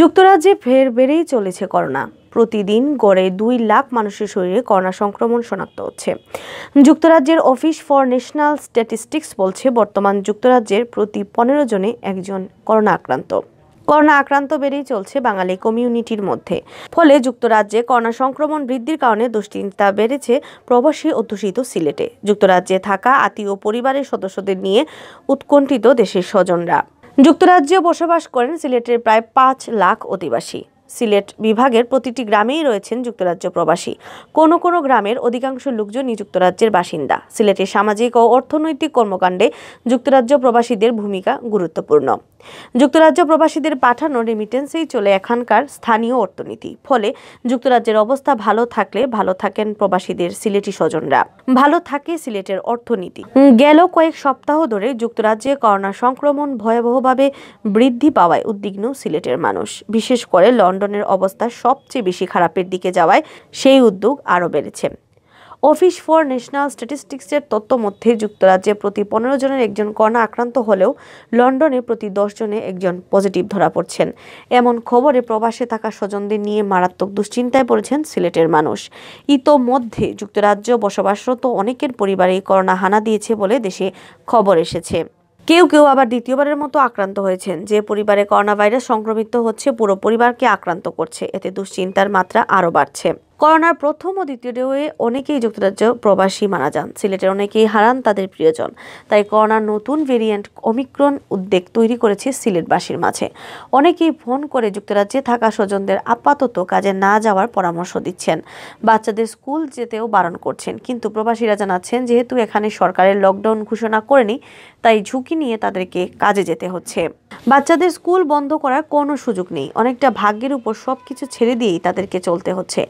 যুক্তরাজ্যে ফের বেড়েই চলেছে করোনা প্রতিদিন গড়ে দুই লাখ মানুষের শরীরে করোনা সংক্রমণ শনাক্ত হচ্ছে যুক্তরাজ্যের অফিস ফর ন্যাশনাল স্ট্যাটিস্টিক্স বলছে বর্তমান যুক্তরাজ্যের প্রতি পনেরো জনে একজন করোনা আক্রান্ত করোনা আক্রান্ত বেড়েই চলছে বাঙালি কমিউনিটির মধ্যে ফলে যুক্তরাজ্যে করোনা সংক্রমণ বৃদ্ধির কারণে দুশ্চিন্তা বেড়েছে প্রবাসী অধ্যুষিত সিলেটে যুক্তরাজ্যে থাকা আত্মীয় পরিবারের সদস্যদের নিয়ে উৎকণ্ঠিত দেশের স্বজনরা যুক্তরাজ্যে বসবাস করেন সিলেটের প্রায় পাঁচ লাখ অধিবাসী সিলেট বিভাগের প্রতিটি গ্রামেই রয়েছেন যুক্তরাজ্য প্রবাসী কোনো কোনো গ্রামের অধিকাংশ লোকজনই যুক্তরাজ্যের বাসিন্দা সিলেটের সামাজিক ও অর্থনৈতিক কর্মকাণ্ডে যুক্তরাজ্য প্রবাসীদের ভূমিকা গুরুত্বপূর্ণ যুক্তরাজ্য প্রবাসীদের পাঠানো রেমিটেন্সেই চলে এখানকার স্থানীয় অর্থনীতি ফলে যুক্তরাজ্যের অবস্থা ভালো থাকলে ভালো থাকেন প্রবাসীদের সিলেটি স্বজনরা ভালো থাকে সিলেটের অর্থনীতি গেল কয়েক সপ্তাহ ধরে যুক্তরাজ্যে করোনা সংক্রমণ ভয়াবহভাবে বৃদ্ধি পাওয়ায় উদ্বিগ্ন সিলেটের মানুষ বিশেষ করে লন্ডন লন্ডনের অবস্থা সবচেয়ে বেশি খারাপের দিকে যাওয়ায় সেই উদ্যোগ আরও বেড়েছে অফিস ফর ন্যাশনাল স্ট্যাটিস্টিক্সের তত্ত্ব মধ্যে যুক্তরাজ্যে প্রতি পনেরো জনের একজন করোনা আক্রান্ত হলেও লন্ডনে প্রতি দশ জনে একজন পজিটিভ ধরা পড়ছেন এমন খবরে প্রবাসে থাকা স্বজনদের নিয়ে মারাত্মক দুশ্চিন্তায় পড়েছেন সিলেটের মানুষ ইতোমধ্যে যুক্তরাজ্য বসবাসরত অনেকের পরিবারে করোনা হানা দিয়েছে বলে দেশে খবর এসেছে কেউ কেউ আবার দ্বিতীয়বারের মতো আক্রান্ত হয়েছেন যে পরিবারে করোনা ভাইরাস সংক্রমিত হচ্ছে পুরো পরিবারকে আক্রান্ত করছে এতে দুশ্চিন্তার মাত্রা আরও বাড়ছে করোনার প্রথম ও দ্বিতীয় ঢেউয়ে অনেকেই যুক্তরাজ্য প্রবাসী মারা যান সিলেটের অনেকেই হারান তাদের প্রিয়জন তাই করোনার নতুন ভেরিয়েন্ট অমিক্রণ উদ্বেগ তৈরি করেছে সিলেটবাসীর মাঝে অনেকেই ফোন করে যুক্তরাজ্যে থাকা স্বজনদের আপাতত কাজে না যাওয়ার পরামর্শ দিচ্ছেন বাচ্চাদের স্কুল যেতেও বারণ করছেন কিন্তু প্রবাসীরা জানাচ্ছেন যেহেতু এখানে সরকারের লকডাউন ঘোষণা করেনি তাই ঝুঁকি নিয়ে তাদেরকে কাজে যেতে হচ্ছে বাচ্চাদের স্কুল বন্ধ করার কোনো সুযোগ নেই অনেকটা ভাগ্যের উপর সব কিছু ছেড়ে দিয়েই তাদেরকে চলতে হচ্ছে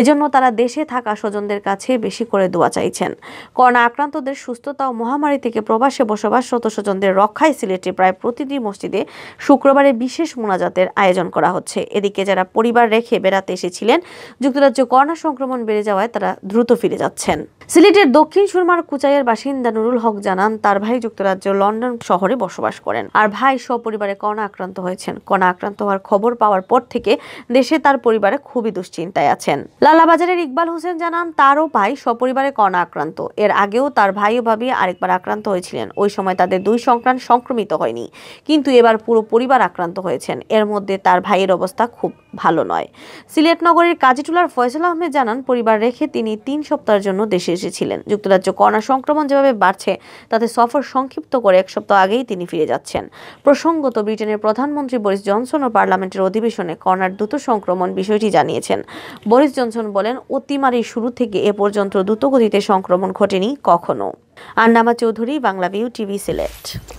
এজন্য তারা দেশে থাকা স্বজনদের কাছে বেশি করে দোয়া চাইছেন করোনা আক্রান্তদের সুস্থতা ও মহামারী থেকে প্রবাসে বসবাসরত স্বজনদের রক্ষায় সিলেটে প্রায় প্রতিটি মসজিদে শুক্রবারে বিশেষ মোনাজাতের আয়োজন করা হচ্ছে এদিকে যারা পরিবার রেখে বেড়াতে এসেছিলেন যুক্তরাজ্য করোনা সংক্রমণ বেড়ে যাওয়ায় তারা দ্রুত ফিরে যাচ্ছেন সিলেটের দক্ষিণ সুরমার কুচাইয়ের বাসিন্দা নুরুল হক জানান তার ভাই যুক্তরাজ্য লন্ডন শহরে বসবাস করেন আর ভাই সপরিবার পরিবারে করোনা আক্রান্ত হয়েছেন করোনা আক্রান্ত হওয়ার খবর পাওয়ার পর থেকে দেশে তার পরিবারে খুবই দুশ্চিন্তায় আছেন লালাবাজারের ইকবাল হোসেন জানান তারও ভাই সপরিবারে করোনা আক্রান্ত এর আগেও তার ভাই ও ভাবি আরেকবার আক্রান্ত হয়েছিলেন ওই সময় তাদের দুই সংক্রান্ত সংক্রমিত হয়নি কিন্তু এবার পুরো পরিবার আক্রান্ত হয়েছেন এর মধ্যে তার ভাইয়ের অবস্থা খুব ভালো নয় সিলেট নগরের কাজিটুলার ফয়সল আহমেদ জানান পরিবার রেখে তিনি তিন সপ্তাহের জন্য দেশে এসেছিলেন যুক্তরাজ্য করোনা সংক্রমণ যেভাবে বাড়ছে তাতে সফর সংক্ষিপ্ত করে এক সপ্তাহ আগেই তিনি ফিরে যাচ্ছেন প্রসঙ্গ সম্ভবত ব্রিটেনের প্রধানমন্ত্রী বরিস জনসন ও পার্লামেন্টের অধিবেশনে করোনার দ্রুত সংক্রমণ বিষয়টি জানিয়েছেন বোরিস জনসন বলেন অতিমারির শুরু থেকে এ পর্যন্ত দ্রুতগতিতে সংক্রমণ ঘটেনি কখনো আন্নামা Chowdhury Bangla view TV select